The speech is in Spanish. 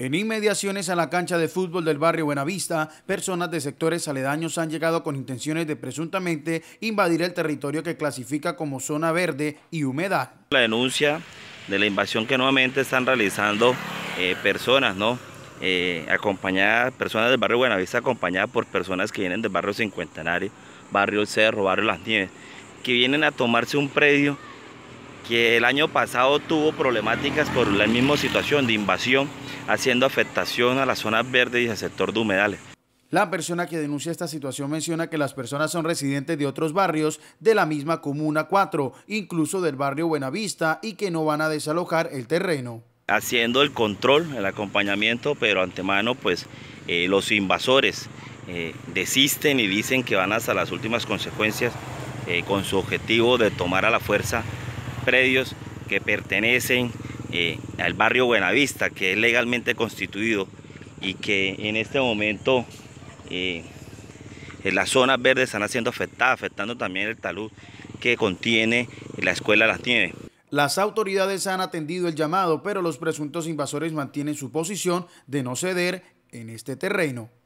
En inmediaciones a la cancha de fútbol del barrio Buenavista, personas de sectores aledaños han llegado con intenciones de presuntamente invadir el territorio que clasifica como zona verde y humedad. La denuncia de la invasión que nuevamente están realizando eh, personas, ¿no? Eh, acompañadas, personas del barrio Buenavista acompañadas por personas que vienen del barrio Cincuentenario, barrio Cerro, barrio Las Nieves, que vienen a tomarse un predio que el año pasado tuvo problemáticas por la misma situación de invasión, haciendo afectación a las zonas verdes y al sector de humedales. La persona que denuncia esta situación menciona que las personas son residentes de otros barrios de la misma Comuna 4, incluso del barrio Buenavista, y que no van a desalojar el terreno. Haciendo el control, el acompañamiento, pero antemano pues eh, los invasores eh, desisten y dicen que van hasta las últimas consecuencias eh, con su objetivo de tomar a la fuerza predios que pertenecen eh, al barrio Buenavista, que es legalmente constituido y que en este momento eh, en las zonas verdes están siendo afectadas, afectando también el talud que contiene la escuela Las tiene. Las autoridades han atendido el llamado, pero los presuntos invasores mantienen su posición de no ceder en este terreno.